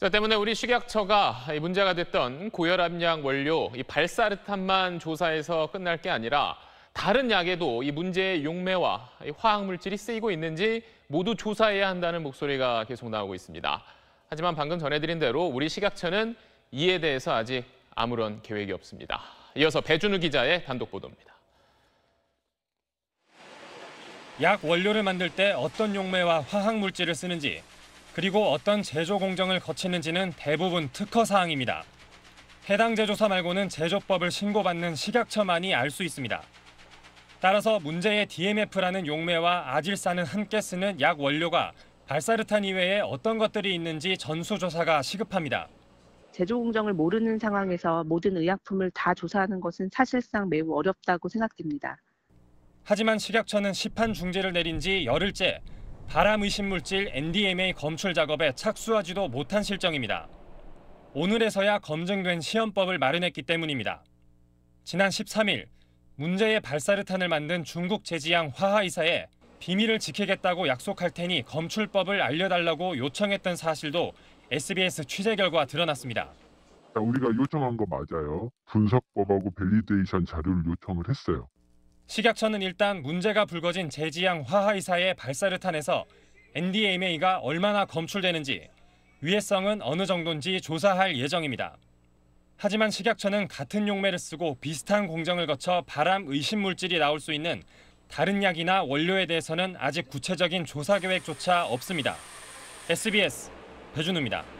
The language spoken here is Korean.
자, 때문에 우리 식약처가 문제가 됐던 고혈압약 원료 이 발사르탄만 조사해서 끝날 게 아니라 다른 약에도 이 문제의 용매와 화학물질이 쓰이고 있는지 모두 조사해야 한다는 목소리가 계속 나오고 있습니다. 하지만 방금 전해드린 대로 우리 식약처는 이에 대해서 아직 아무런 계획이 없습니다. 이어서 배준우 기자의 단독 보도입니다. 약 원료를 만들 때 어떤 용매와 화학물질을 쓰는지 그리고 어떤 제조 공정을 거치는지는 대부분 특허 사항입니다. 해당 제조사 말고는 제조법을 신고받는 식약처만이 알 수 있습니다. 따라서 문제의 DMF라는 용매와 아질산은 함께 쓰는 약 원료가 발사르탄 이외에 어떤 것들이 있는지 전수조사가 시급합니다. 제조 공정을 모르는 상황에서 모든 의약품을 다 조사하는 것은 사실상 매우 어렵다고 생각됩니다. 하지만 식약처는 시판 중재를 내린 지 열흘째 바람 의심 물질 NDMA 검출 작업에 착수하지도 못한 실정입니다. 오늘에서야 검증된 시험법을 마련했기 때문입니다. 지난 13일 문제의 발사르탄을 만든 중국 제지양 화하이사에 비밀을 지키겠다고 약속할 테니 검출법을 알려달라고 요청했던 사실도 SBS 취재 결과 드러났습니다. 그러니까 우리가 요청한 거 맞아요. 분석법하고 밸리데이션 자료를 요청을 했어요. 식약처는 일단 문제가 불거진 제지양 화하이사의 발사르탄에서 NDMA가 얼마나 검출되는지 위해성은 어느 정도인지 조사할 예정입니다. 하지만 식약처는 같은 용매를 쓰고 비슷한 공정을 거쳐 발암 의심 물질이 나올 수 있는 다른 약이나 원료에 대해서는 아직 구체적인 조사 계획조차 없습니다. SBS 배준우입니다.